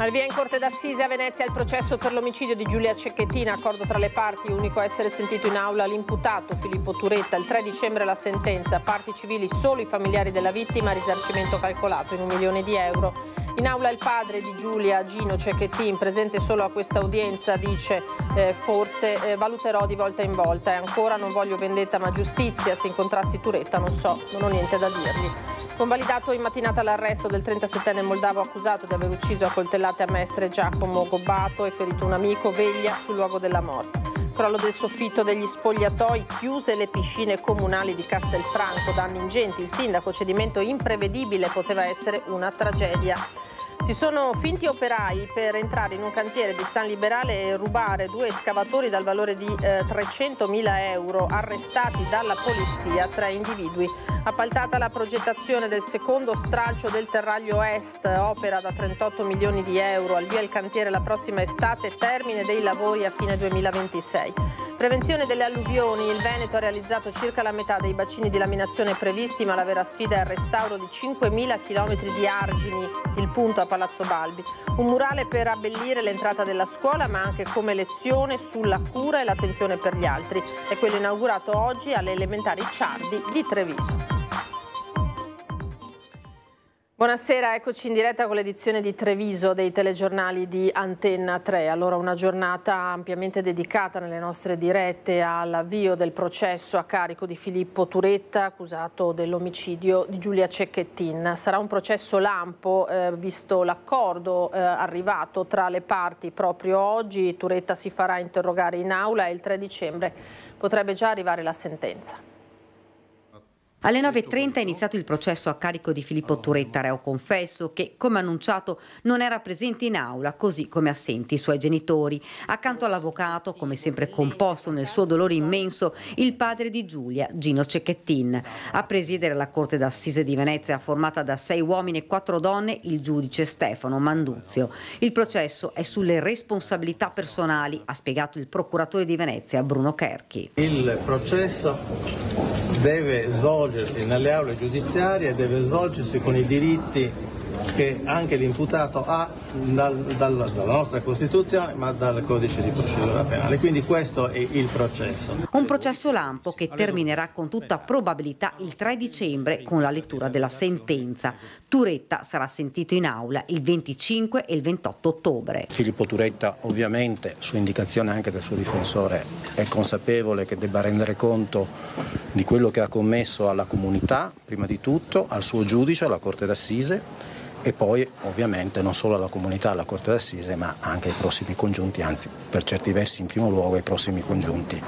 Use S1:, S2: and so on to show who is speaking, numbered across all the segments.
S1: Al via in corte d'assise a Venezia il processo per l'omicidio di Giulia Cecchettina, accordo tra le parti, unico a essere sentito in aula l'imputato Filippo Turetta. Il 3 dicembre la sentenza, parti civili solo i familiari della vittima, risarcimento calcolato in un milione di euro in aula il padre di Giulia, Gino Cecchettin, presente solo a questa udienza, dice eh, forse eh, valuterò di volta in volta e ancora non voglio vendetta ma giustizia, se incontrassi Turetta non so, non ho niente da dirgli. Convalidato in mattinata l'arresto del 37enne moldavo accusato di aver ucciso a coltellate a mestre Giacomo Gobbato e ferito un amico, veglia sul luogo della morte crollo del soffitto degli spogliatoi, chiuse le piscine comunali di Castelfranco, danni ingenti, il sindaco, cedimento imprevedibile, poteva essere una tragedia. Si sono finti operai per entrare in un cantiere di San Liberale e rubare due scavatori dal valore di eh, 300.000 euro arrestati dalla polizia, tre individui. Appaltata la progettazione del secondo stralcio del terraglio est, opera da 38 milioni di euro, al via il cantiere la prossima estate, termine dei lavori a fine 2026. Prevenzione delle alluvioni. Il Veneto ha realizzato circa la metà dei bacini di laminazione previsti, ma la vera sfida è il restauro di 5.000 km di argini, il punto a Palazzo Balbi. Un murale per abbellire l'entrata della scuola, ma anche come lezione sulla cura e l'attenzione per gli altri. È quello inaugurato oggi alle elementari Ciardi di Treviso. Buonasera, eccoci in diretta con l'edizione di Treviso dei telegiornali di Antenna 3. Allora una giornata ampiamente dedicata nelle nostre dirette all'avvio del processo a carico di Filippo Turetta, accusato dell'omicidio di Giulia Cecchettin. Sarà un processo lampo, eh, visto l'accordo eh, arrivato tra le parti proprio oggi. Turetta si farà interrogare in aula e il 3 dicembre potrebbe già arrivare la sentenza.
S2: Alle 9.30 è iniziato il processo a carico di Filippo Turetta, reo confesso, che, come annunciato, non era presente in aula, così come assenti i suoi genitori. Accanto all'avvocato, come sempre composto nel suo dolore immenso, il padre di Giulia, Gino Cecchettin. A presiedere la Corte d'Assise di Venezia, formata da sei uomini e quattro donne, il giudice Stefano Manduzio. Il processo è sulle responsabilità personali, ha spiegato il procuratore di Venezia, Bruno Kerchi.
S3: Il processo deve svolgersi nelle aule giudiziarie e deve svolgersi con i diritti che anche l'imputato ha dal, dal, dalla nostra Costituzione ma dal codice di procedura penale. Quindi questo è il processo.
S2: Un processo lampo che terminerà con tutta probabilità il 3 dicembre con la lettura della sentenza. Turetta sarà sentito in aula il 25 e il 28 ottobre.
S4: Filippo Turetta ovviamente, su indicazione anche del suo difensore, è consapevole che debba rendere conto di quello che ha commesso alla comunità, prima di tutto, al suo giudice, alla Corte d'Assise e poi ovviamente non solo alla comunità, alla Corte d'Assise, ma anche ai prossimi congiunti, anzi per certi versi in primo luogo ai prossimi congiunti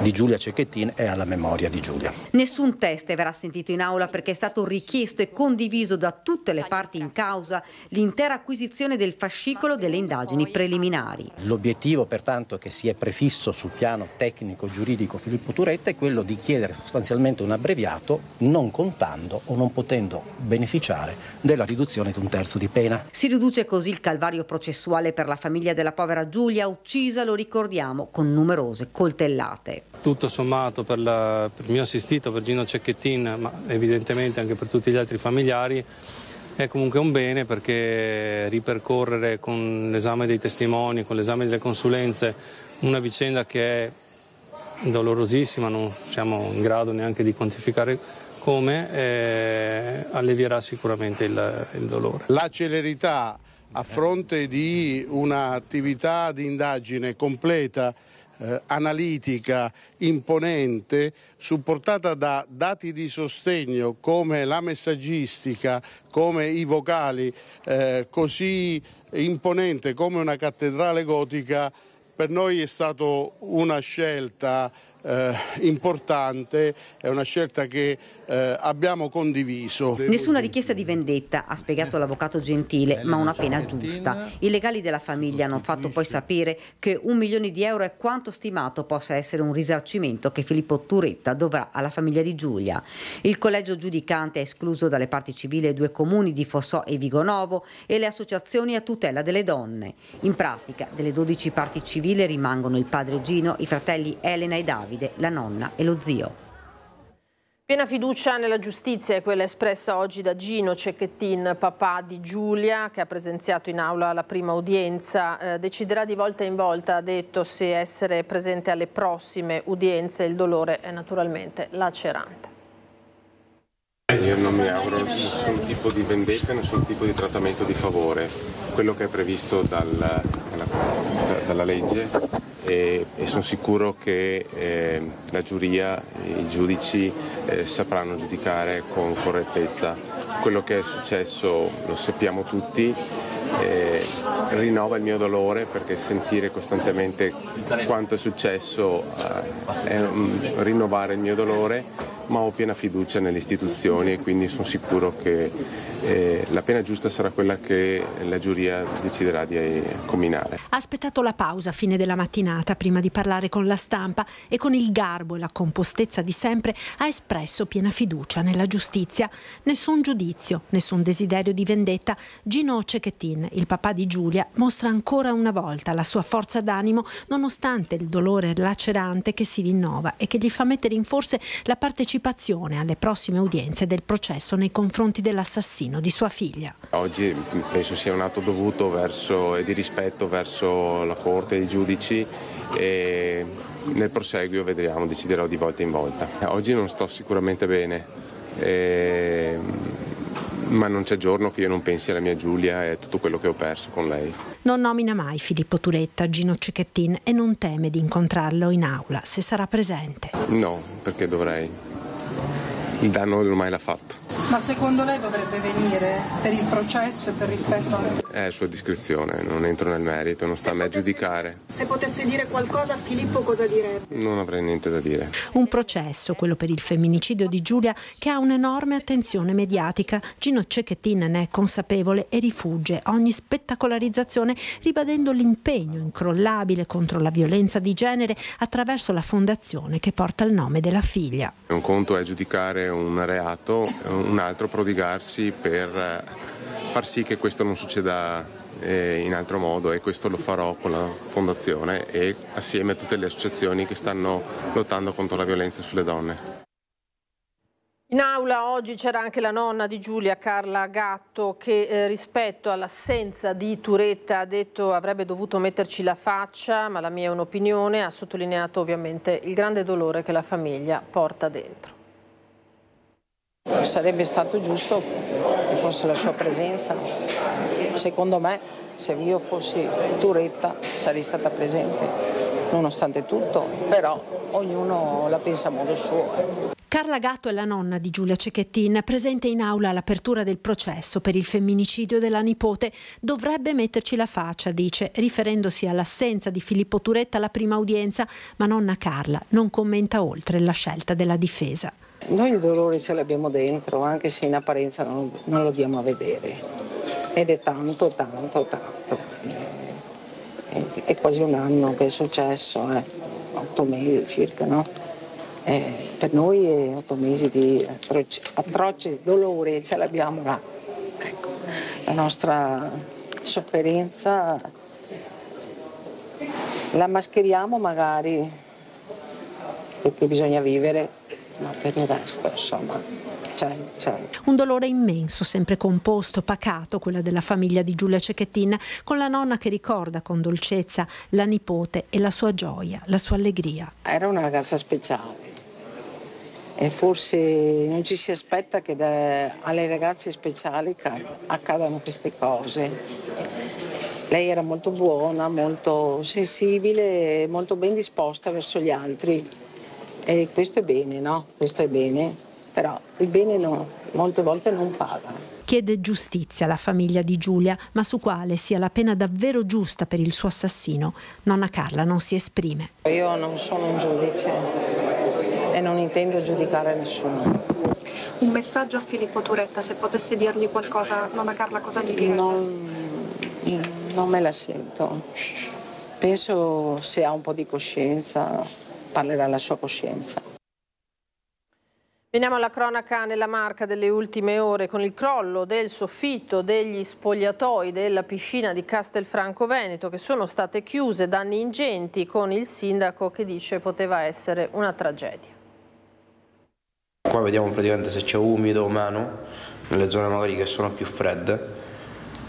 S4: di Giulia Cecchettin e alla memoria di Giulia.
S2: Nessun test verrà sentito in aula perché è stato richiesto e condiviso da tutte le parti in causa l'intera acquisizione del fascicolo delle indagini preliminari.
S4: L'obiettivo pertanto che si è prefisso sul piano tecnico-giuridico Filippo Turetta è quello di chiedere sostanzialmente un abbreviato non contando o non potendo beneficiare della riduzione reclusione ed un terzo di pena.
S2: Si riduce così il calvario processuale per la famiglia della povera Giulia, uccisa, lo ricordiamo, con numerose coltellate.
S3: Tutto sommato per, la, per il mio assistito, per Gino Cecchettin, ma evidentemente anche per tutti gli altri familiari, è comunque un bene perché ripercorrere con l'esame dei testimoni, con l'esame delle consulenze, una vicenda che è dolorosissima, non siamo in grado neanche di quantificare come eh, allevierà sicuramente il, il dolore. La celerità a fronte di un'attività di indagine completa eh, analitica, imponente, supportata da dati di sostegno come la messaggistica, come i vocali, eh, così imponente come una cattedrale gotica, per noi è stata una scelta eh, importante, è una scelta che eh, abbiamo condiviso. Nessuna
S2: richiesta di vendetta, ha spiegato l'avvocato Gentile, ma una pena giusta. I legali della famiglia hanno fatto poi sapere che un milione di euro è quanto stimato possa essere un risarcimento che Filippo Turetta dovrà alla famiglia di Giulia. Il collegio giudicante ha escluso dalle parti civili i due comuni di Fossò e Vigonovo e le associazioni a tutela delle donne. In pratica, delle 12 parti civili rimangono il padre Gino, i fratelli Elena e Davide, la nonna e lo zio.
S1: Piena fiducia nella giustizia è quella espressa oggi da Gino Cecchettin, papà di Giulia, che ha presenziato in aula la prima udienza. Eh, deciderà di volta in volta, ha detto, se essere presente alle prossime udienze. Il dolore è naturalmente lacerante.
S5: Io non mi auguro nessun tipo di vendetta, nessun tipo di trattamento di favore. Quello che è previsto dal dalla legge e, e sono sicuro che eh, la giuria, i giudici eh, sapranno giudicare con correttezza. Quello che è successo lo sappiamo tutti, eh, rinnova il mio dolore perché sentire costantemente quanto è successo eh, è rinnovare il mio dolore ma ho piena fiducia nelle istituzioni e quindi sono sicuro che eh, la pena giusta sarà quella che la giuria deciderà di eh, combinare.
S6: Ha aspettato la pausa a fine della mattinata prima di parlare con la stampa e con il garbo e la compostezza di sempre ha espresso piena fiducia nella giustizia. Nessun giudizio, nessun desiderio di vendetta. Gino Cecchettin, il papà di Giulia, mostra ancora una volta la sua forza d'animo nonostante il dolore lacerante che si rinnova e che gli fa mettere in forse la partecipazione partecipazione alle prossime udienze del processo nei confronti dell'assassino di sua figlia.
S5: Oggi mm, penso sia un atto dovuto verso, e di rispetto verso la Corte e i giudici e nel proseguio vedremo, deciderò di volta in volta. Oggi non sto sicuramente bene. E ehm, ma non c'è giorno che io non pensi alla mia Giulia e a tutto quello che ho perso con lei.
S6: Non nomina mai Filippo Turetta, Gino Cecchettin e non teme di incontrarlo in aula se sarà presente.
S5: No, perché dovrei il danno ormai l'ha fatto.
S7: Ma secondo lei dovrebbe venire per il processo e per rispetto a...
S5: È a sua discrezione, non entro nel merito, non sta se a me potesse, giudicare. Se potesse dire qualcosa a Filippo cosa direbbe? Non avrei niente da dire.
S6: Un processo, quello per il femminicidio di Giulia, che ha un'enorme attenzione mediatica. Gino Cecchettin ne è consapevole e rifugge ogni spettacolarizzazione ribadendo l'impegno incrollabile contro la violenza di genere attraverso la fondazione che porta il nome della figlia.
S5: Un conto è giudicare un reato, un altro prodigarsi per eh, far sì che questo non succeda eh, in altro modo e questo lo farò con la fondazione e assieme a tutte le associazioni che stanno lottando contro la violenza sulle donne.
S1: In aula oggi c'era anche la nonna di Giulia, Carla Gatto, che eh, rispetto all'assenza di Turetta ha detto avrebbe dovuto metterci la faccia, ma la mia è un'opinione, ha sottolineato ovviamente il grande dolore che la famiglia porta
S7: dentro sarebbe stato giusto che fosse la sua presenza. Secondo me, se io fossi Turetta, sarei stata presente, nonostante tutto, però ognuno la pensa a modo suo.
S6: Carla Gatto è la nonna di Giulia Cecchettin, presente in aula all'apertura del processo per il femminicidio della nipote. Dovrebbe metterci la faccia, dice, riferendosi all'assenza di Filippo Turetta alla prima udienza, ma nonna Carla non commenta oltre la scelta della
S7: difesa. Noi il dolore ce l'abbiamo dentro, anche se in apparenza non, non lo diamo a vedere. Ed è tanto, tanto, tanto. È, è quasi un anno che è successo, eh. otto mesi circa, no? Eh, per noi è otto mesi di atroce, atroce dolore, ce l'abbiamo là. Ecco. La nostra sofferenza la mascheriamo magari perché bisogna vivere ma per il resto insomma. C'è, c'è. Un dolore immenso, sempre composto,
S6: pacato, quella della famiglia di Giulia Cecchettin, con la nonna che ricorda con dolcezza la nipote e la sua gioia, la sua allegria.
S7: Era una ragazza speciale e forse non ci si aspetta che da, alle ragazze speciali accadano queste cose. Lei era molto buona, molto sensibile, e molto ben disposta verso gli altri. E questo è bene, no? Questo è bene, però il bene no, molte volte non paga. Chiede
S6: giustizia la famiglia di Giulia, ma su quale sia la pena davvero giusta per il suo assassino, nonna Carla non si esprime.
S7: Io non sono un giudice e non intendo giudicare nessuno. Un messaggio a Filippo Turetta, se potesse dirgli qualcosa, nonna Carla cosa gli direbbe? Non, non me la sento. Penso se ha un po' di coscienza parlerà la sua coscienza.
S1: Veniamo alla cronaca nella marca delle ultime ore con il crollo del soffitto degli spogliatoi della piscina di Castelfranco Veneto che sono state chiuse danni ingenti con il sindaco che dice poteva essere una tragedia.
S8: Qua vediamo praticamente se c'è umido o meno nelle zone magari che sono più fredde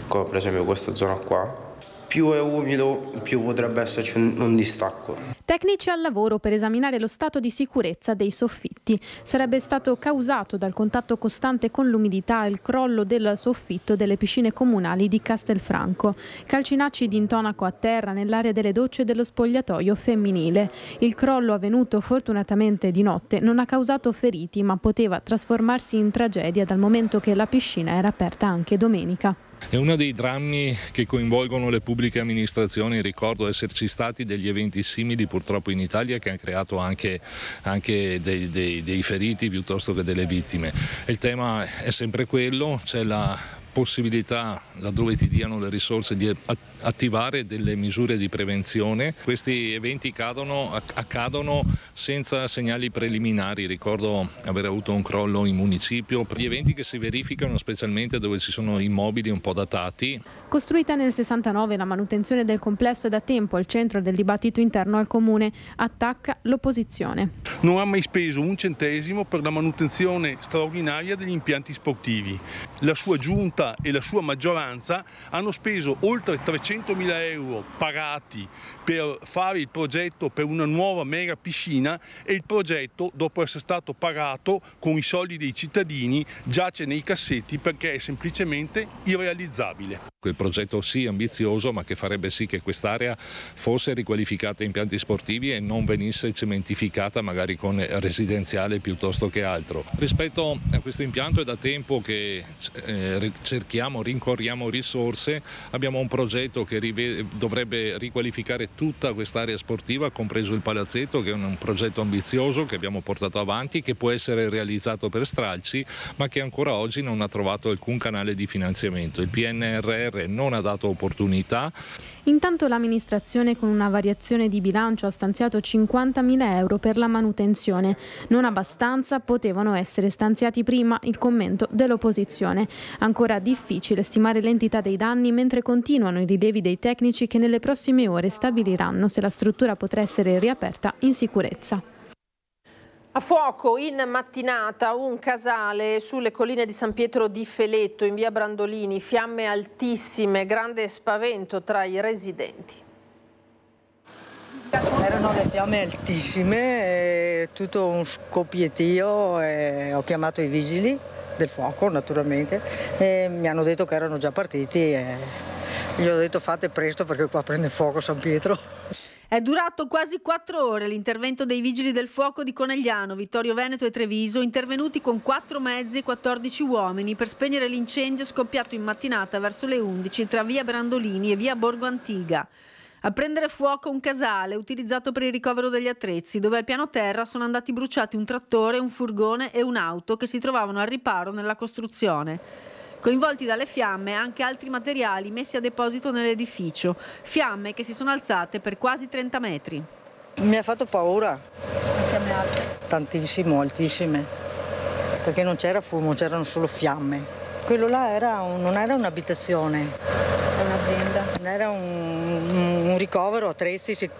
S8: come per esempio questa zona qua più è umido, più potrebbe esserci un, un, distacco.
S9: Tecnici al lavoro per esaminare lo stato di sicurezza dei soffitti. Sarebbe stato causato dal contatto costante con l'umidità il crollo del soffitto delle piscine comunali di Castelfranco. Calcinacci d'intonaco a terra nell'area delle docce dello spogliatoio femminile. Il crollo avvenuto fortunatamente di notte non ha causato feriti ma poteva trasformarsi in tragedia dal momento che la piscina era aperta anche domenica.
S10: È uno dei drammi che coinvolgono le pubbliche amministrazioni, ricordo esserci stati degli eventi simili purtroppo in Italia che hanno creato anche, anche dei, dei, dei feriti piuttosto che delle vittime. Il tema è sempre quello, c'è la possibilità, laddove ti diano le risorse, di attivare delle misure di prevenzione. Questi eventi accadono, accadono senza segnali preliminari, ricordo aver avuto un crollo in municipio, gli eventi che si verificano specialmente dove ci sono immobili un po' datati.
S9: Costruita nel 69 la manutenzione del complesso è da tempo al centro del dibattito interno al comune, attacca l'opposizione.
S10: Non ha mai speso un centesimo per la manutenzione straordinaria degli impianti sportivi. La sua giunta e la sua maggioranza hanno speso oltre 300 300.000 euro pagati per fare il progetto per una nuova mega piscina e il progetto dopo essere stato pagato con i soldi dei cittadini giace nei cassetti perché è semplicemente irrealizzabile. Quel progetto sì ambizioso ma che farebbe sì che quest'area fosse riqualificata in pianti sportivi e non venisse cementificata magari con residenziale piuttosto che altro. Rispetto a questo impianto è da tempo che eh, cerchiamo, rincorriamo risorse, abbiamo un progetto progetto che dovrebbe riqualificare tutta quest'area sportiva, compreso il palazzetto, che è un progetto ambizioso che abbiamo portato avanti, che può essere realizzato per stralci, ma che ancora oggi non ha trovato alcun canale di finanziamento. Il PNRR non ha dato opportunità.
S9: Intanto l'amministrazione con una variazione di bilancio ha stanziato 50.000 euro per la manutenzione. Non abbastanza, potevano essere stanziati prima il commento dell'opposizione. Ancora difficile stimare l'entità dei danni mentre continuano i rilievi rilievi dei tecnici che nelle prossime ore stabiliranno se la struttura potrà essere riaperta in sicurezza.
S1: A fuoco in mattinata un casale sulle colline di San Pietro di Feletto in via Brandolini, fiamme altissime, grande spavento tra i residenti.
S11: Erano le fiamme altissime, tutto un scoppiettio, ho chiamato i vigili del fuoco naturalmente e mi hanno detto che erano già partiti. E gli ho detto fate presto perché qua prende fuoco San Pietro. È durato quasi quattro ore l'intervento dei vigili del fuoco di Conegliano, Vittorio Veneto e Treviso, intervenuti con quattro mezzi e 14 uomini per spegnere l'incendio scoppiato in mattinata verso le 11 tra via Brandolini e via Borgo Antiga. A prendere fuoco un casale utilizzato per il ricovero degli attrezzi, dove al piano terra sono andati bruciati un trattore, un furgone e un'auto che si trovavano al riparo nella costruzione coinvolti dalle fiamme anche altri materiali messi a deposito nell'edificio, fiamme che si sono alzate per quasi 30 metri. Mi ha fatto paura. Fiamme alte? Tantissimo, altissime, perché non c'era fumo, c'erano solo fiamme. Quello là era un, non era un'abitazione. Un'azienda? Era un, un, un ricovero attrezzi, si,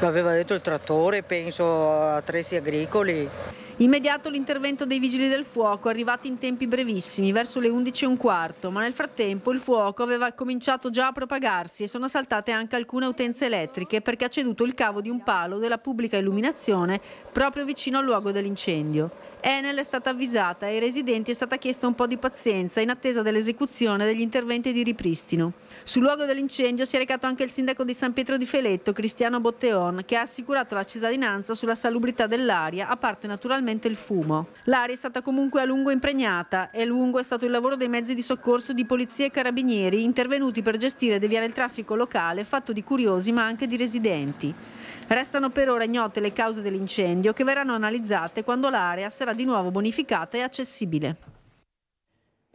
S11: aveva detto il trattore, penso attrezzi agricoli. Immediato l'intervento dei vigili del fuoco, arrivati in tempi brevissimi, verso le 11.15, ma nel frattempo il fuoco aveva cominciato già a propagarsi e sono saltate anche alcune utenze elettriche perché ha ceduto il cavo di un palo della pubblica illuminazione proprio vicino al luogo dell'incendio. Enel è stata avvisata e ai residenti è stata chiesta un po' di pazienza in attesa dell'esecuzione degli interventi di ripristino. Sul luogo dell'incendio si è recato anche il sindaco di San Pietro di Feletto, Cristiano Botteon, che ha assicurato la cittadinanza sulla salubrità dell'aria, a parte naturalmente finalmente il fumo. L'area è stata comunque a lungo impregnata e lungo è stato il lavoro dei mezzi di soccorso di polizia e carabinieri intervenuti per gestire e deviare il traffico locale fatto di curiosi ma anche di residenti. Restano per ora ignote le cause dell'incendio che verranno analizzate quando l'area sarà di nuovo bonificata e accessibile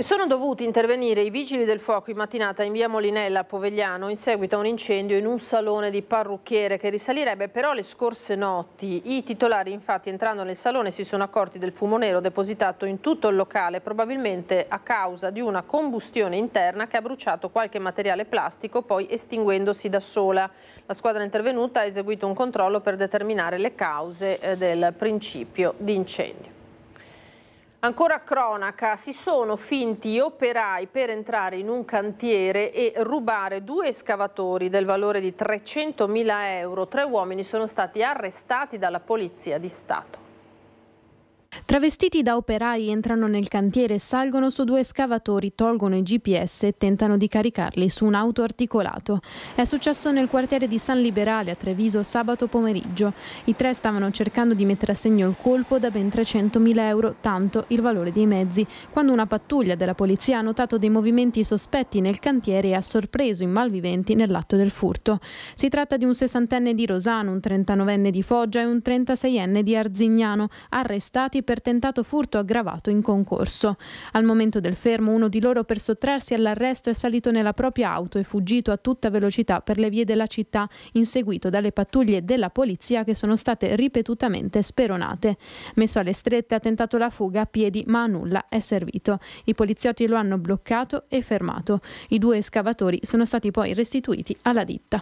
S1: sono dovuti intervenire i vigili del fuoco in mattinata in via Molinella a Povegliano in seguito a un incendio in un salone di parrucchiere che risalirebbe però le scorse notti. I titolari infatti entrando nel salone si sono accorti del fumo nero depositato in tutto il locale probabilmente a causa di una combustione interna che ha bruciato qualche materiale plastico poi estinguendosi da sola. La squadra intervenuta ha eseguito un controllo per determinare le cause eh, del principio di incendio. Ancora cronaca, si sono finti operai per entrare in un cantiere e rubare due escavatori del valore di 300.000 euro. Tre uomini sono stati arrestati dalla Polizia di Stato.
S9: Travestiti da operai entrano nel cantiere, salgono su due scavatori, tolgono i GPS e tentano di caricarli su un auto articolato. È successo nel quartiere di San Liberale a Treviso sabato pomeriggio. I tre stavano cercando di mettere a segno il colpo da ben 300.000 euro, tanto il valore dei mezzi, quando una pattuglia della polizia ha notato dei movimenti sospetti nel cantiere e ha sorpreso i malviventi nell'atto del furto. Si tratta di un sessantenne di Rosano, un trentanovenne di Foggia e un trentaseienne di Arzignano, arrestati per per tentato furto aggravato in concorso. Al momento del fermo uno di loro per sottrarsi all'arresto è salito nella propria auto e fuggito a tutta velocità per le vie della città, inseguito dalle pattuglie della polizia che sono state ripetutamente speronate. Messo alle strette ha tentato la fuga a piedi ma a nulla è servito. I poliziotti lo hanno bloccato e fermato. I due escavatori sono stati poi restituiti alla ditta.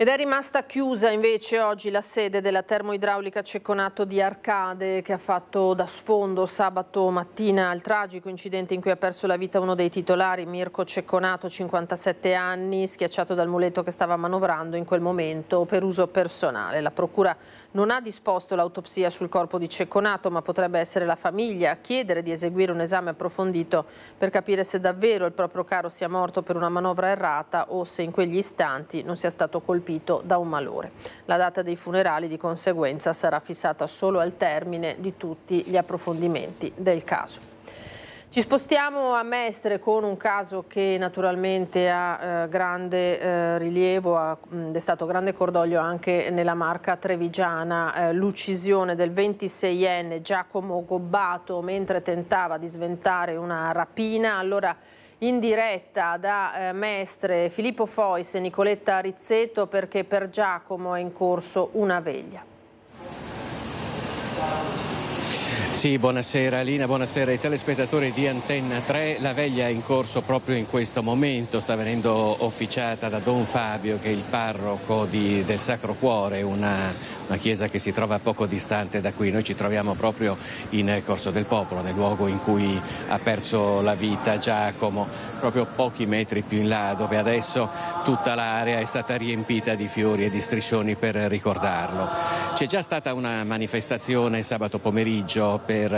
S1: Ed è rimasta chiusa invece oggi la sede della termoidraulica Cecconato di Arcade che ha fatto da sfondo sabato mattina al tragico incidente in cui ha perso la vita uno dei titolari, Mirko Cecconato, 57 anni, schiacciato dal muletto che stava manovrando in quel momento per uso personale. La procura non ha disposto l'autopsia sul corpo di Cecconato ma potrebbe essere la famiglia a chiedere di eseguire un esame approfondito per capire se davvero il proprio caro sia morto per una manovra errata o se in quegli istanti non sia stato colpito colpito da un malore. La data dei funerali di conseguenza sarà fissata solo al termine di tutti gli approfondimenti del caso. Ci spostiamo a Mestre con un caso che naturalmente ha eh, grande eh, rilievo, ha mh, stato grande cordoglio anche nella marca trevigiana, eh, l'uccisione del 26enne Giacomo Gobbato mentre tentava di sventare una rapina. Allora, in diretta da eh, Mestre Filippo Fois e Nicoletta Rizzetto perché per Giacomo è in corso una veglia.
S4: Sì, buonasera Alina, buonasera ai telespettatori di Antenna 3. La veglia è in corso proprio in questo momento, sta venendo officiata da Don Fabio che è il parroco di, del Sacro Cuore, una, una, chiesa che si trova poco distante da qui. Noi ci troviamo proprio in Corso del Popolo, nel luogo in cui ha perso la vita Giacomo, proprio pochi metri più in là dove adesso tutta l'area è stata riempita di fiori e di striscioni per ricordarlo. C'è già stata una manifestazione sabato pomeriggio per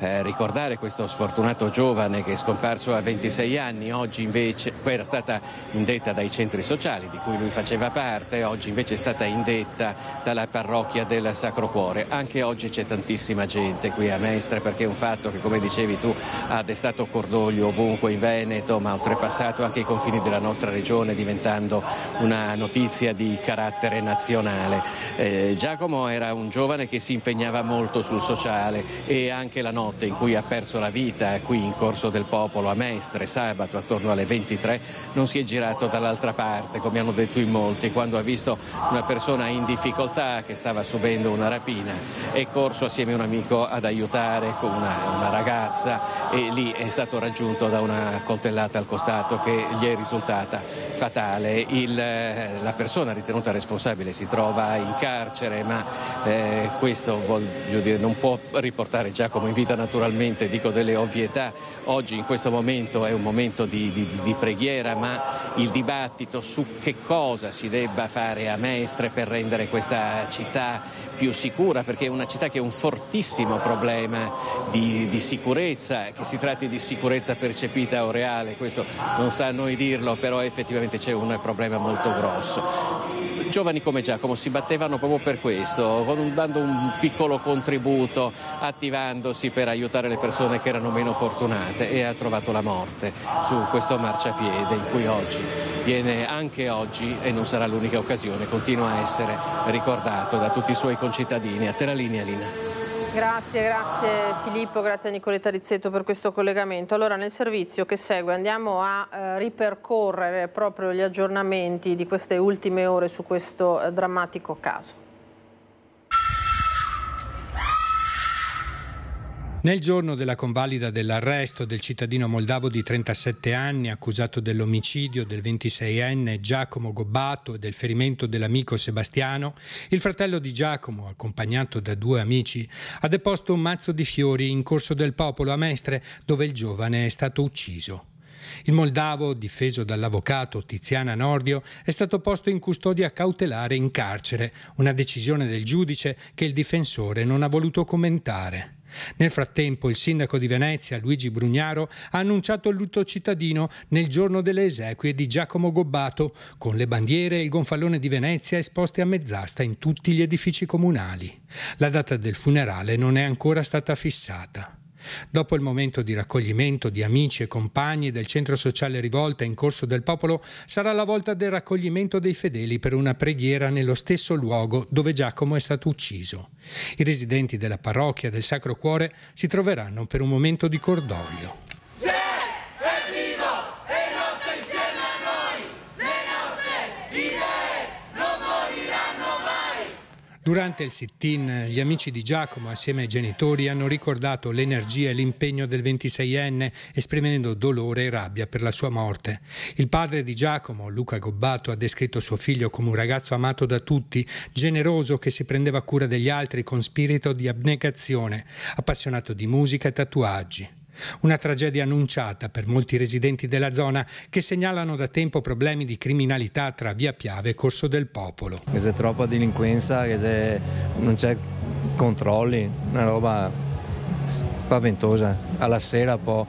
S4: eh, ricordare questo sfortunato giovane che è scomparso a 26 anni, oggi invece poi era stata indetta dai centri sociali di cui lui faceva parte, oggi invece è stata indetta dalla parrocchia del Sacro Cuore. Anche oggi c'è tantissima gente qui a Mestre perché è un fatto che come dicevi tu ha destato cordoglio ovunque in Veneto ma ha oltrepassato anche i confini della nostra regione diventando una notizia di carattere nazionale. Eh, Giacomo era un giovane che si impegnava molto sul sociale, e anche la notte in cui ha perso la vita qui in Corso del Popolo a Mestre sabato attorno alle 23 non si è girato dall'altra parte come hanno detto in molti quando ha visto una persona in difficoltà che stava subendo una rapina è corso assieme a un amico ad aiutare con una, una ragazza e lì è stato raggiunto da una coltellata al costato che gli è risultata fatale Il, la persona ritenuta responsabile si trova in carcere ma eh, questo voglio dire non può riportare portare Giacomo in vita naturalmente, dico delle ovvietà, oggi in questo momento è un momento di, di, di preghiera, ma il dibattito su che cosa si debba fare a Mestre per rendere questa città più sicura, perché è una città che ha un fortissimo problema di, di sicurezza, che si tratti di sicurezza percepita o reale, questo non sta a noi dirlo, però effettivamente c'è un problema molto grosso giovani come Giacomo si battevano proprio per questo, un, dando un piccolo contributo, attivandosi per aiutare le persone che erano meno fortunate e ha trovato la morte su questo marciapiede in cui oggi viene anche oggi e non sarà l'unica occasione, continua a essere ricordato da tutti i suoi concittadini. A te la linea Lina.
S1: Grazie, grazie Filippo, grazie a Nicoletta Rizzetto per questo collegamento. Allora nel servizio che segue andiamo a eh, ripercorrere proprio gli aggiornamenti di queste ultime ore su questo eh, drammatico caso.
S8: Nel giorno della convalida dell'arresto del cittadino moldavo di 37 anni accusato dell'omicidio del 26enne Giacomo Gobbato e del ferimento dell'amico Sebastiano, il fratello di Giacomo, accompagnato da due amici, ha deposto un mazzo di fiori in corso del popolo a Mestre, dove il giovane è stato ucciso. Il moldavo, difeso dall'avvocato Tiziana Nordio, è stato posto in custodia cautelare in carcere, una decisione del giudice che il difensore non ha voluto commentare. Nel frattempo il sindaco di Venezia, Luigi Brugnaro, ha annunciato il lutto cittadino nel giorno delle esequie di Giacomo Gobbato, con le bandiere e il gonfalone di Venezia esposti a mezz'asta in tutti gli edifici comunali. La data del funerale non è ancora stata fissata. Dopo il momento di raccoglimento di amici e compagni del centro sociale Rivolta in corso del popolo, sarà la volta del raccoglimento dei fedeli per una preghiera nello stesso luogo dove Giacomo è stato ucciso. I residenti della parrocchia del Sacro Cuore si troveranno per un momento di cordoglio. Durante il sit-in, gli amici di Giacomo, assieme ai genitori, hanno ricordato l'energia e l'impegno del 26enne, esprimendo dolore e rabbia per la sua morte. Il padre di Giacomo, Luca Gobbato, ha descritto suo figlio come un ragazzo amato da tutti, generoso che si prendeva cura degli altri con spirito di abnegazione, appassionato di musica e tatuaggi. Una tragedia annunciata per molti residenti della zona che segnalano da tempo problemi di criminalità tra Via Piave e Corso del
S12: Popolo. Che c'è troppa delinquenza, che c'è, non c'è controlli, una roba spaventosa. Alla sera poi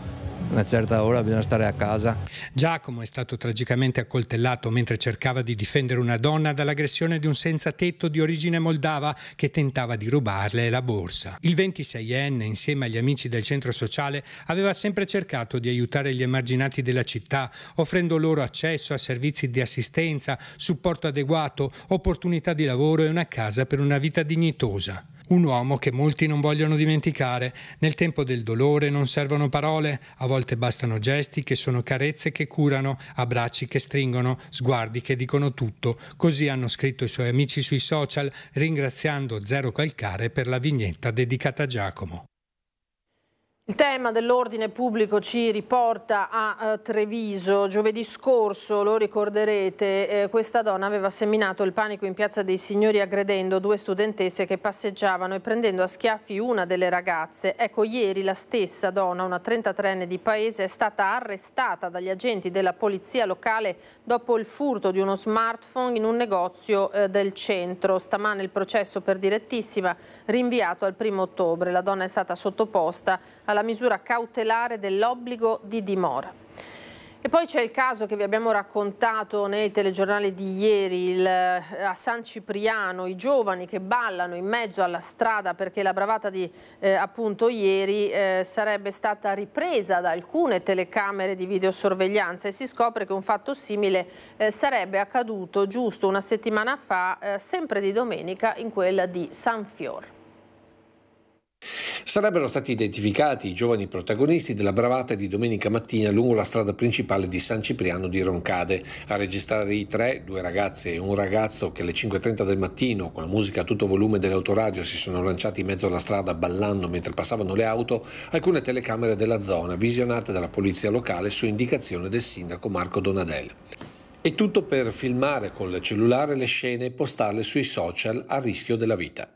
S12: una certa ora bisogna stare
S13: a casa.
S8: Giacomo è stato tragicamente accoltellato mentre cercava di difendere una donna dall'aggressione di un senza tetto di origine moldava che tentava di rubarle la borsa. Il 26enne, insieme agli amici del centro sociale, aveva sempre cercato di aiutare gli emarginati della città, offrendo loro accesso a servizi di assistenza, supporto adeguato, opportunità di lavoro e una casa per una vita dignitosa. Un uomo che molti non vogliono dimenticare. Nel tempo del dolore non servono parole, a volte bastano gesti che sono carezze che curano, abbracci che stringono, sguardi che dicono tutto. Così hanno scritto i suoi amici sui social, ringraziando Zero Calcare per la vignetta dedicata a Giacomo.
S1: Il tema dell'ordine pubblico ci riporta a eh, Treviso. Giovedì scorso, lo ricorderete, eh, questa donna aveva seminato il panico in Piazza dei Signori aggredendo due studentesse che passeggiavano e prendendo a schiaffi una delle ragazze. Ecco, ieri la stessa donna, una 33enne di paese, è stata arrestata dagli agenti della polizia locale dopo il furto di uno smartphone in un negozio eh, del centro. Stamane il processo per direttissima rinviato al primo ottobre. La donna è stata sottoposta alla alla misura cautelare dell'obbligo di dimora. E poi c'è il caso che vi abbiamo raccontato nel telegiornale di ieri il, eh, a San Cipriano, i giovani che ballano in mezzo alla strada perché la bravata di eh, appunto ieri eh, sarebbe stata ripresa da alcune telecamere di videosorveglianza e si scopre che un fatto simile eh, sarebbe accaduto giusto una settimana fa, eh, sempre di domenica, in quella di San Fior.
S12: Sarebbero stati identificati i giovani protagonisti della bravata di domenica mattina lungo la strada principale di San Cipriano di Roncade. A registrare i tre, due ragazze e un ragazzo che alle 5.30 del mattino, con la musica a tutto volume dell'autoradio, si sono lanciati in mezzo alla strada ballando mentre passavano le auto, alcune telecamere della zona, visionate dalla polizia locale su indicazione del sindaco Marco Donadel. E tutto per filmare col cellulare le scene e postarle sui social a rischio della vita.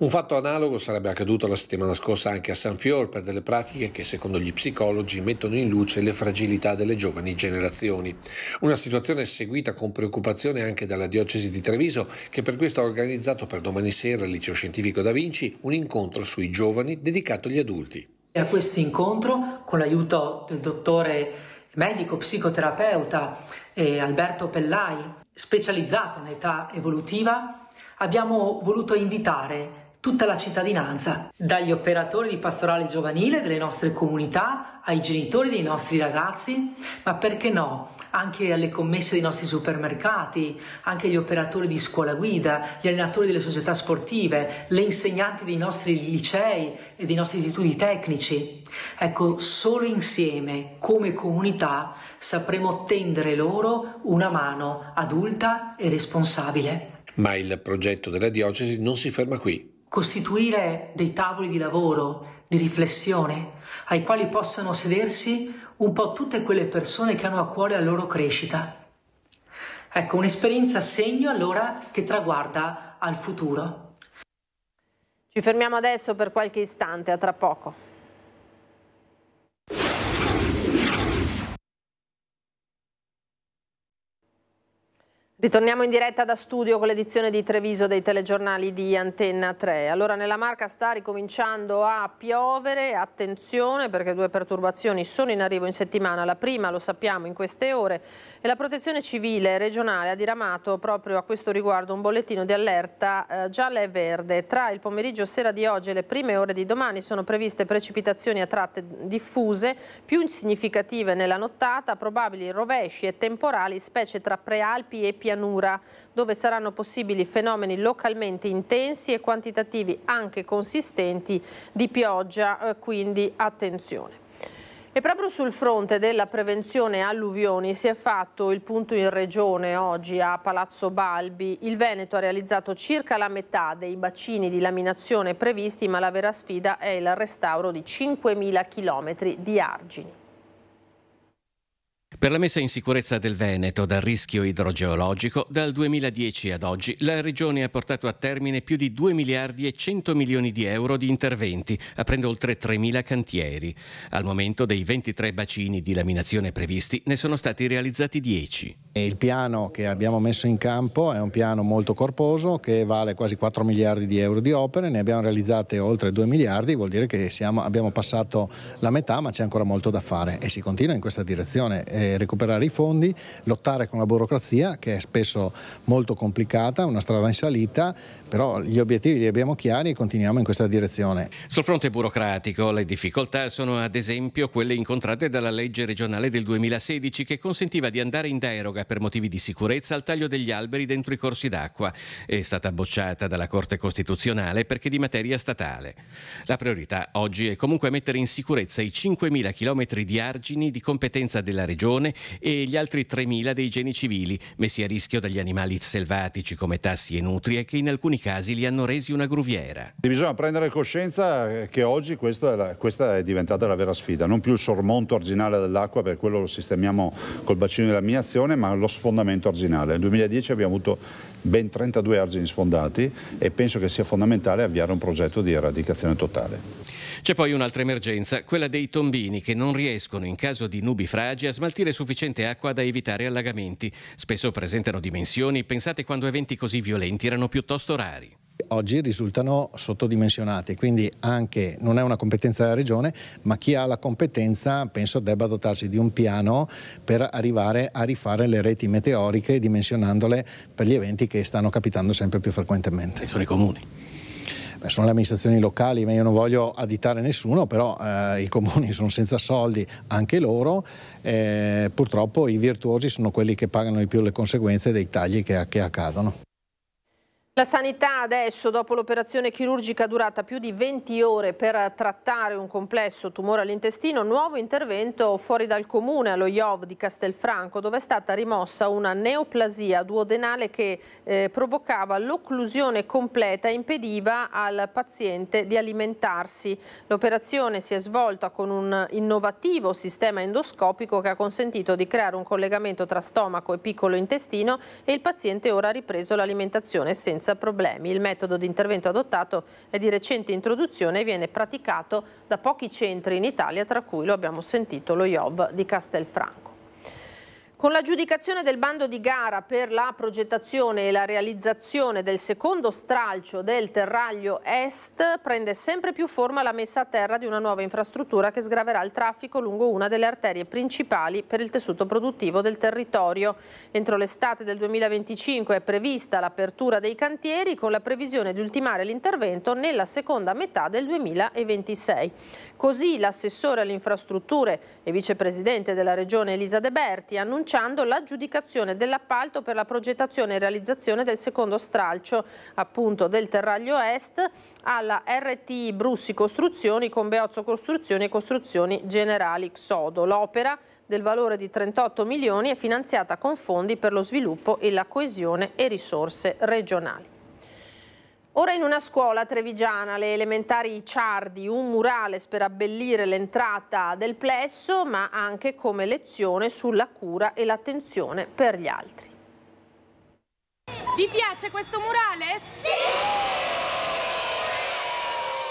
S12: Un fatto analogo sarebbe accaduto la settimana scorsa anche a San Fior per delle pratiche che secondo gli psicologi mettono in luce le fragilità delle giovani generazioni. Una situazione seguita con preoccupazione anche dalla diocesi di Treviso che per questo ha organizzato per domani sera al liceo scientifico da Vinci un incontro sui giovani dedicato agli adulti.
S14: E A questo incontro, con l'aiuto del dottore medico psicoterapeuta eh, Alberto Pellai, specializzato in età evolutiva, abbiamo voluto invitare tutta la cittadinanza, dagli operatori di pastorale giovanile delle nostre comunità ai genitori dei nostri ragazzi, ma perché no, anche alle commesse dei nostri supermercati, anche gli operatori di scuola guida, gli allenatori delle società sportive, le insegnanti dei nostri licei e dei nostri istituti tecnici. Ecco, solo insieme, come comunità, sapremo tendere loro una mano adulta e responsabile.
S12: Ma il progetto della diocesi non si ferma qui.
S14: Costituire dei tavoli di lavoro, di riflessione, ai quali possano sedersi un po' tutte quelle persone che hanno a cuore la loro crescita. Ecco, un'esperienza segno allora che traguarda al futuro.
S1: Ci fermiamo adesso per qualche istante, a tra poco. Ritorniamo in diretta da studio con l'edizione di Treviso dei telegiornali di Antenna 3. Allora nella Marca sta ricominciando a piovere, attenzione perché due perturbazioni sono in arrivo in settimana, la prima lo sappiamo in queste ore e la protezione civile regionale ha diramato proprio a questo riguardo un bollettino di allerta eh, gialla e verde. Tra il pomeriggio sera di oggi e le prime ore di domani sono previste precipitazioni a tratte diffuse, più significative nella nottata, probabili rovesci e temporali specie tra prealpi e pianeti pianura, dove saranno possibili fenomeni localmente intensi e quantitativi anche consistenti di pioggia, eh, quindi attenzione. E proprio sul fronte della prevenzione alluvioni si è fatto il punto in regione oggi a Palazzo Balbi. Il Veneto ha realizzato circa la metà dei bacini di laminazione previsti, ma la vera sfida è il restauro di 5.000 km di argini.
S4: Per la messa in sicurezza del Veneto dal rischio idrogeologico, dal 2010 ad oggi la Regione ha portato a termine più di 2 miliardi e 100 milioni di euro di interventi, aprendo oltre 3.000 cantieri. Al momento dei 23 bacini di laminazione previsti ne sono stati realizzati 10.
S3: Il piano che abbiamo messo in campo è un piano molto corposo che vale quasi 4 miliardi di euro di opere, ne abbiamo realizzate oltre 2 miliardi, vuol dire che siamo, abbiamo passato la metà ma c'è ancora molto da fare e si continua in questa direzione eh, recuperare i fondi, lottare con la burocrazia che è spesso molto complicata, una strada in salita, però gli obiettivi li abbiamo chiari e continuiamo in questa direzione. Sul
S4: fronte burocratico le difficoltà sono ad esempio quelle incontrate dalla legge regionale del 2016 che consentiva di andare in deroga per motivi di sicurezza al taglio degli alberi dentro i corsi d'acqua. È stata bocciata dalla Corte Costituzionale perché di materia statale. La priorità oggi è comunque mettere in sicurezza i 5.000 km di argini di competenza della regione pigione e gli altri 3.000 dei geni civili, messi a rischio dagli animali selvatici come tassi e nutrie, che in alcuni casi li hanno resi una gruviera.
S10: Bisogna prendere coscienza che oggi questa è, la, questa è diventata la vera sfida, non più il sormonto originale dell'acqua, per quello lo sistemiamo col bacino della mia ma lo sfondamento originale. Nel 2010 abbiamo avuto ben 32 argini sfondati e penso che sia fondamentale avviare un progetto di eradicazione totale.
S4: C'è poi un'altra emergenza, quella dei tombini che non riescono in caso di nubifragi a smaltire sufficiente acqua da evitare allagamenti. Spesso presentano dimensioni, pensate quando eventi così violenti erano piuttosto rari
S3: oggi risultano sottodimensionati, quindi anche non è una competenza della regione, ma chi ha la competenza penso debba dotarsi di un piano per arrivare a rifare le reti meteoriche dimensionandole per gli eventi che stanno capitando sempre più frequentemente. E sono i comuni beh, sono le amministrazioni locali, ma io non voglio additare nessuno, però eh, i comuni sono senza soldi anche loro, eh, purtroppo i virtuosi sono quelli che pagano di più le conseguenze dei tagli che, che accadono.
S1: La sanità adesso, dopo l'operazione chirurgica durata più di 20 ore per trattare un complesso tumore all'intestino, nuovo intervento fuori dal comune allo IOV di Castelfranco, dove è stata rimossa una neoplasia duodenale che eh, provocava l'occlusione completa e impediva al paziente di alimentarsi. L'operazione si è svolta con un innovativo sistema endoscopico che ha consentito di creare un collegamento tra stomaco e piccolo intestino e il paziente ora ha ripreso l'alimentazione senza senza problemi. Il metodo di intervento adottato è di recente introduzione e viene praticato da pochi centri in Italia, tra cui lo abbiamo sentito lo IOB di Castelfranco. Con l'aggiudicazione del bando di gara per la progettazione e la realizzazione del secondo stralcio del terraglio est prende sempre più forma la messa a terra di una nuova infrastruttura che sgraverà il traffico lungo una delle arterie principali per il tessuto produttivo del territorio. Entro l'estate del 2025 è prevista l'apertura dei cantieri con la previsione di ultimare l'intervento nella seconda metà del 2026. Così l'assessore alle infrastrutture e vicepresidente della regione Elisa De Berti annuncia annunciando l'aggiudicazione dell'appalto per la progettazione e realizzazione del secondo stralcio appunto del terraglio est alla RTI Brussi Costruzioni con Beozzo Costruzioni e Costruzioni Generali Xodo. L'opera del valore di 38 milioni è finanziata con fondi per lo sviluppo e la coesione e risorse regionali. Ora in una scuola trevigiana, le elementari Ciardi, un murales per abbellire l'entrata del plesso, ma anche come lezione sulla cura e l'attenzione per gli altri. Vi piace questo murales? Sì!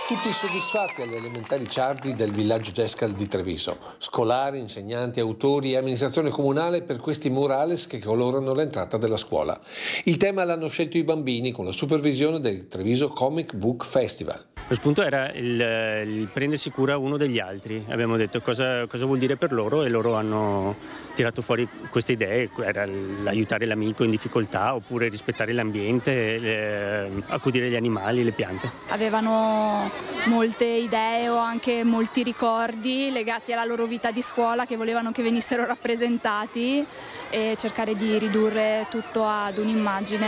S1: Tutti soddisfatti
S12: agli elementari ciardi del villaggio Gescal di Treviso, scolari, insegnanti, autori e amministrazione comunale per questi murales che colorano l'entrata della scuola. Il tema l'hanno scelto i bambini con la supervisione del Treviso Comic Book Festival.
S5: Lo spunto era il, il prendersi cura uno degli altri, abbiamo detto cosa, cosa vuol dire per loro e loro hanno tirato fuori queste idee, era l'aiutare l'amico in difficoltà oppure rispettare l'ambiente, le, accudire gli animali, le piante.
S9: Avevano molte idee o anche molti ricordi legati alla loro vita di scuola che volevano che venissero rappresentati e cercare di ridurre tutto ad un'immagine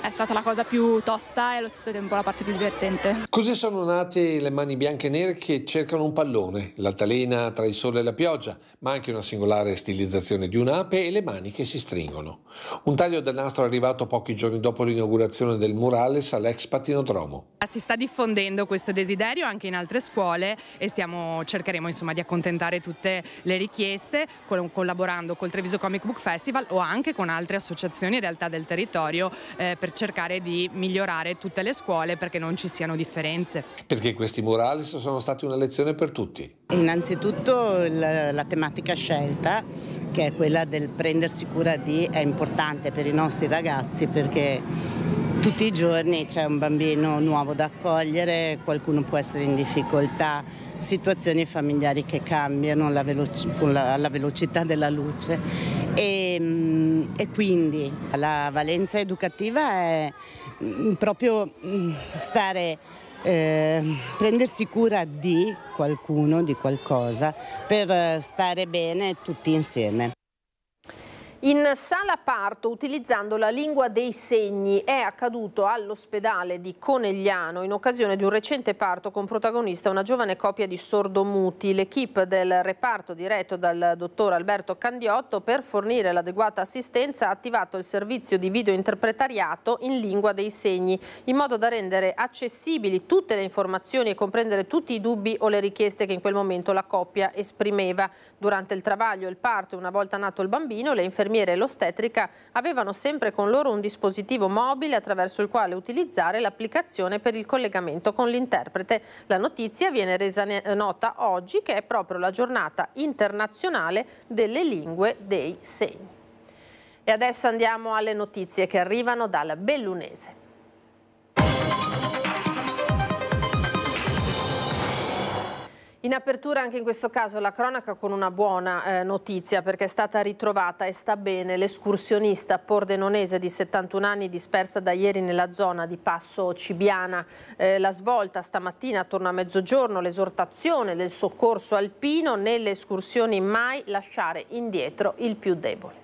S9: è stata la cosa più tosta e allo stesso tempo la parte più divertente.
S12: Così sono nate le mani bianche e nere che cercano un pallone, l'altalena tra il sole e la pioggia, ma anche una singolare stilizzazione realizzazione di un'ape e le mani che si stringono. Un taglio del nastro arrivato pochi giorni dopo l'inaugurazione del murales all'ex patinodromo.
S1: Ah, si sta diffondendo questo desiderio anche in altre scuole e stiamo, cercheremo insomma, di accontentare tutte le richieste collaborando col Treviso Comic Book Festival o anche con altre associazioni e realtà del territorio eh, per
S13: cercare di migliorare tutte le scuole perché non ci siano differenze.
S12: Perché questi murales sono stati una lezione per tutti?
S13: Innanzitutto la, la tematica scelta che è quella del prendersi cura di, è importante per i nostri ragazzi perché tutti i giorni c'è un bambino nuovo da accogliere, qualcuno può essere in difficoltà, situazioni familiari che cambiano alla, veloci la, velocità della luce e, mm, e quindi la valenza educativa è mm, proprio mm, stare Ehm, prendersi cura di qualcuno, di qualcosa, per eh, stare bene tutti insieme.
S1: In sala parto, utilizzando la lingua dei segni, è accaduto all'ospedale di Conegliano in occasione di un recente parto con protagonista una giovane coppia di sordomuti. L'equipe del reparto diretto dal dottor Alberto Candiotto per fornire l'adeguata assistenza ha attivato il servizio di video interpretariato in lingua dei segni, in modo da rendere accessibili tutte le informazioni e comprendere tutti i dubbi o le richieste che in quel momento la coppia esprimeva. Durante il travaglio il parto, una volta nato il bambino, le infermiere infermiere e l'ostetrica avevano sempre con loro un dispositivo mobile attraverso il quale utilizzare l'applicazione per il collegamento con l'interprete. La notizia viene resa nota oggi che è proprio la giornata internazionale delle lingue dei segni. E adesso andiamo alle notizie che arrivano dal Bellunese. In apertura anche in questo caso la cronaca con una buona eh, notizia perché è stata ritrovata e sta bene l'escursionista pordenonese di 71 anni dispersa da ieri nella zona di Passo Cibiana. Eh, la svolta stamattina attorno a mezzogiorno, l'esortazione del soccorso alpino nelle escursioni mai lasciare indietro il più debole.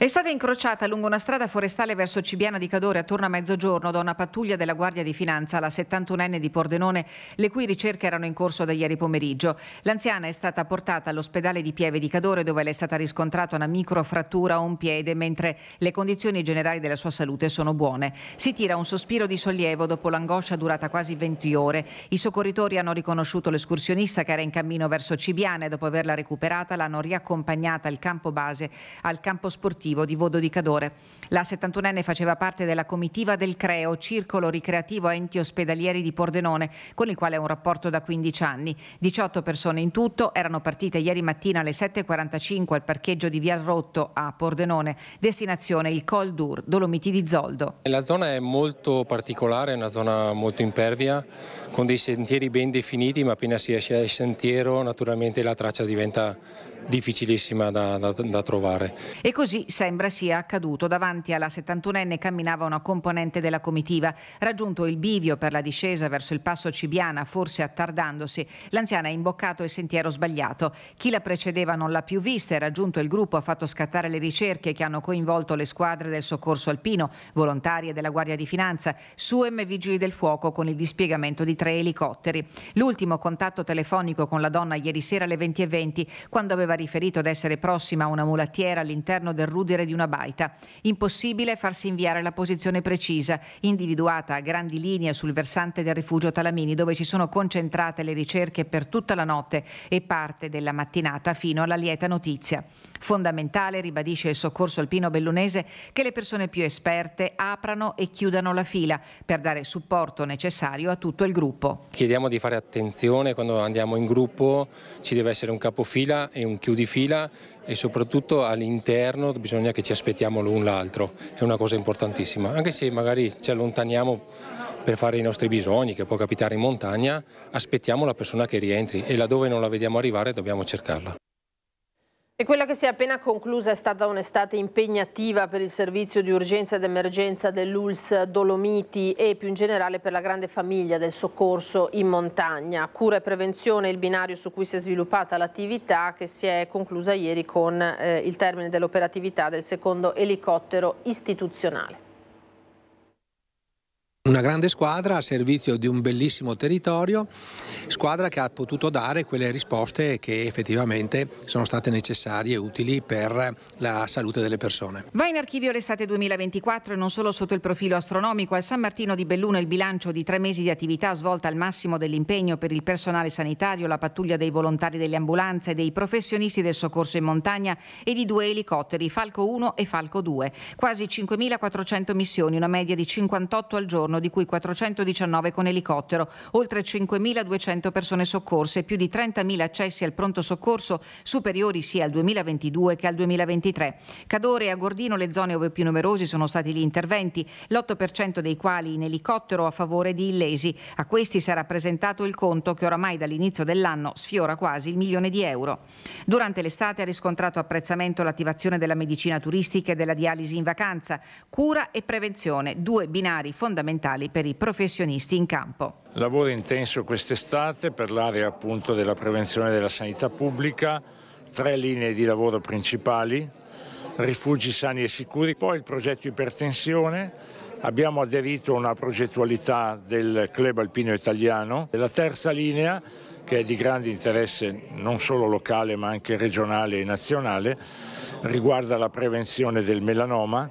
S1: È stata incrociata lungo una strada
S15: forestale verso Cibiana di Cadore attorno a mezzogiorno da una pattuglia della Guardia di Finanza, la 71enne di Pordenone, le cui ricerche erano in corso da ieri pomeriggio. L'anziana è stata portata all'ospedale di Pieve di Cadore dove le è stata riscontrata una microfrattura a un piede mentre le condizioni generali della sua salute sono buone. Si tira un sospiro di sollievo dopo l'angoscia durata quasi 20 ore. I soccorritori hanno riconosciuto l'escursionista che era in cammino verso Cibiana e dopo averla recuperata l'hanno riaccompagnata al campo base, al campo sportivo tentativo di voto di Cadore. La 71enne faceva parte della comitiva del Creo, circolo ricreativo enti ospedalieri di Pordenone, con il quale ha un rapporto da 15 anni. 18 persone in tutto erano partite ieri mattina alle 7.45 al parcheggio di Vial Rotto a Pordenone, destinazione il Col d'Ur, Dolomiti di Zoldo.
S8: La zona è molto particolare, è una zona molto impervia, con dei sentieri ben definiti, ma appena si esce dal sentiero naturalmente la traccia diventa difficilissima da, da, da trovare.
S15: E così sembra sia accaduto. Davanti alla 71enne camminava una componente della comitiva. Raggiunto il bivio per la discesa verso il passo Cibiana, forse attardandosi, l'anziana ha imboccato il sentiero sbagliato. Chi la precedeva non l'ha più vista e raggiunto il gruppo ha fatto scattare le ricerche che hanno coinvolto le squadre del soccorso alpino, volontarie della Guardia di Finanza, SUEM e Vigili del Fuoco con il dispiegamento di tre elicotteri. L'ultimo contatto telefonico con la donna ieri sera alle 20.20 quando aveva riferito ad essere prossima a una mulattiera all'interno del rudere di una baita. Impossibile farsi inviare la posizione precisa, individuata a grandi linee sul versante del rifugio Talamini, dove si sono concentrate le ricerche per tutta la notte e parte della mattinata fino alla lieta notizia. Fondamentale, ribadisce il soccorso alpino bellunese, che le persone più esperte aprano e chiudano la fila per dare supporto necessario a tutto il gruppo.
S8: Chiediamo di fare attenzione quando andiamo in gruppo, ci deve essere un capofila e un chiudifila e soprattutto all'interno bisogna che ci aspettiamo l'un l'altro, è una cosa importantissima, anche se magari ci allontaniamo per fare i nostri bisogni, che può capitare in montagna, aspettiamo la persona che rientri e laddove non la vediamo arrivare dobbiamo cercarla.
S1: E quella che si è appena conclusa è stata un'estate impegnativa per il servizio di urgenza ed emergenza dell'ULS Dolomiti e più in generale per la grande famiglia del soccorso in montagna. Cura e prevenzione è il binario su cui si è sviluppata l'attività che si è conclusa ieri con eh, il termine dell'operatività del secondo elicottero istituzionale.
S12: Una grande squadra a servizio di un bellissimo territorio, squadra che ha potuto dare quelle risposte che effettivamente sono state necessarie e utili per la salute delle persone.
S15: Va in archivio l'estate 2024 e non solo sotto il profilo astronomico. Al San Martino di Belluno il bilancio di tre mesi di attività svolta al massimo dell'impegno per il personale sanitario, la pattuglia dei volontari delle ambulanze, dei professionisti del soccorso in montagna e di due elicotteri, Falco 1 e Falco 2. Quasi 5.400 missioni, una media di 58 al giorno giorno, di cui 419 con elicottero, oltre 5.200 persone soccorse, più di 30.000 accessi al pronto soccorso, superiori sia al 2022 che al 2023. Cadore e Agordino, le zone ove più numerosi sono stati gli interventi, l'8% dei quali in elicottero a favore di illesi. A questi sarà presentato il conto che oramai dall'inizio dell'anno sfiora quasi il milione di euro. Durante l'estate ha riscontrato apprezzamento l'attivazione della medicina turistica e della dialisi in vacanza, cura e prevenzione, due binari fondamentali fondamentali per i professionisti in campo.
S10: Lavoro intenso quest'estate per l'area appunto della prevenzione della sanità pubblica, tre linee di lavoro principali, rifugi sani e sicuri, poi il progetto ipertensione, abbiamo aderito a una progettualità del club alpino italiano. La terza linea, che è di grande interesse non solo locale ma anche regionale e nazionale, riguarda la prevenzione del melanoma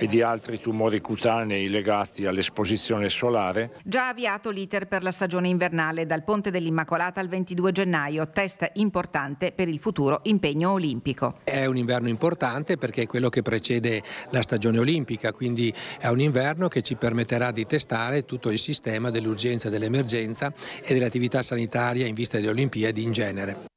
S10: e di altri tumori cutanei legati all'esposizione solare.
S15: Già avviato l'iter per la stagione invernale dal Ponte dell'Immacolata al 22 gennaio, test importante per il futuro impegno olimpico.
S12: È un inverno importante perché è quello che precede la stagione olimpica, quindi è un inverno che ci permetterà di testare tutto il sistema dell'urgenza, dell'emergenza e dell'attività sanitaria in vista delle Olimpiadi in genere.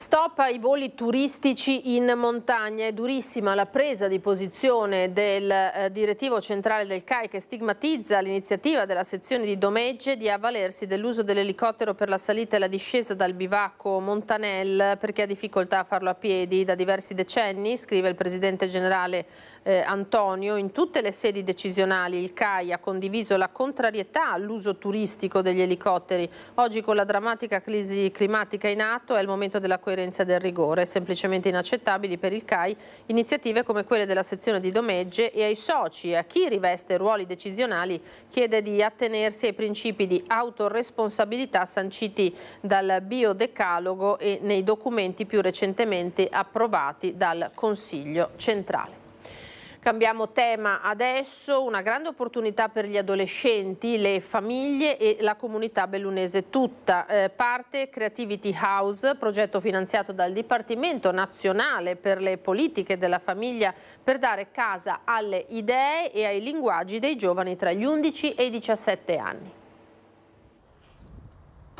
S1: Stop ai voli turistici in montagna. È durissima la presa di posizione del eh, direttivo centrale del CAI che stigmatizza l'iniziativa della sezione di Domegge di avvalersi dell'uso dell'elicottero per la salita e la discesa dal bivacco Montanel perché ha difficoltà a farlo a piedi da diversi decenni, scrive il presidente generale eh, Antonio, in tutte le sedi decisionali il CAI ha condiviso la contrarietà all'uso turistico degli elicotteri. Oggi con la drammatica crisi climatica in atto è il momento della coerenza e del rigore, semplicemente inaccettabili per il CAI iniziative come quelle della sezione di Domegge e ai soci e a chi riveste ruoli decisionali chiede di attenersi ai principi di autoresponsabilità sanciti dal biodecalogo e nei documenti più recentemente approvati dal Consiglio centrale. Cambiamo tema adesso, una grande opportunità per gli adolescenti, le famiglie e la comunità bellunese tutta. Eh, parte Creativity House, progetto finanziato dal Dipartimento Nazionale per le Politiche della Famiglia per dare casa alle idee e ai linguaggi dei giovani tra gli 11 e i 17 anni.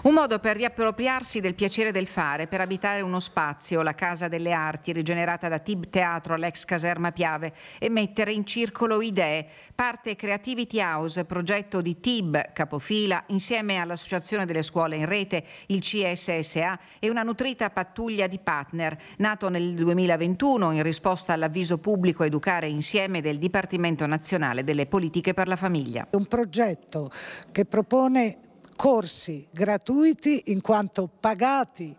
S15: Un modo per riappropriarsi del piacere del fare, per abitare uno spazio, la Casa delle Arti, rigenerata da Tib Teatro all'ex caserma Piave, e mettere in circolo idee. Parte Creativity House, progetto di Tib, capofila, insieme all'Associazione delle Scuole in Rete, il CSSA e una nutrita pattuglia di partner, nato nel 2021 in risposta all'avviso pubblico Educare Insieme del Dipartimento Nazionale delle Politiche per la Famiglia.
S13: Un progetto che propone corsi gratuiti in quanto pagati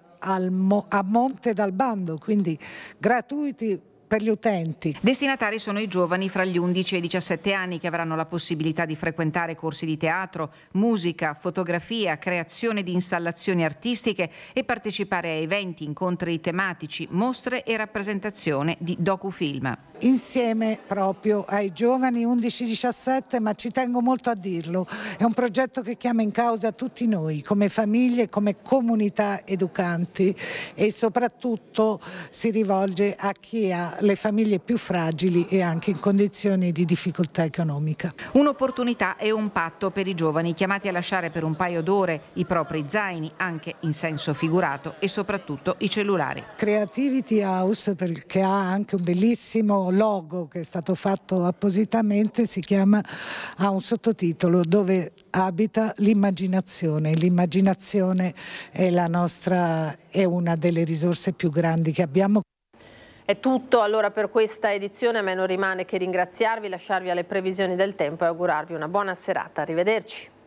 S13: mo a monte dal bando, quindi gratuiti per gli utenti.
S15: Destinatari sono i giovani fra gli 11 e i 17 anni che avranno la possibilità di frequentare corsi di teatro, musica, fotografia, creazione di installazioni artistiche e partecipare a eventi, incontri tematici, mostre e rappresentazione di docufilm.
S13: Insieme proprio ai giovani 11-17, ma ci tengo molto a dirlo, è un progetto che chiama in causa tutti noi, come famiglie, come comunità educanti e soprattutto si rivolge a chi ha le famiglie più fragili e anche in condizioni di difficoltà economica.
S15: Un'opportunità e un patto per i giovani chiamati a lasciare per un paio d'ore i propri zaini, anche in senso figurato, e soprattutto i cellulari.
S13: Creativity House, perché ha anche un bellissimo logo che è stato fatto appositamente, si chiama, ha un sottotitolo dove abita l'immaginazione. L'immaginazione è, nostra, è una delle risorse più grandi che abbiamo.
S1: È tutto allora per questa edizione, a me non rimane che ringraziarvi, lasciarvi alle previsioni del tempo e augurarvi una buona serata. Arrivederci.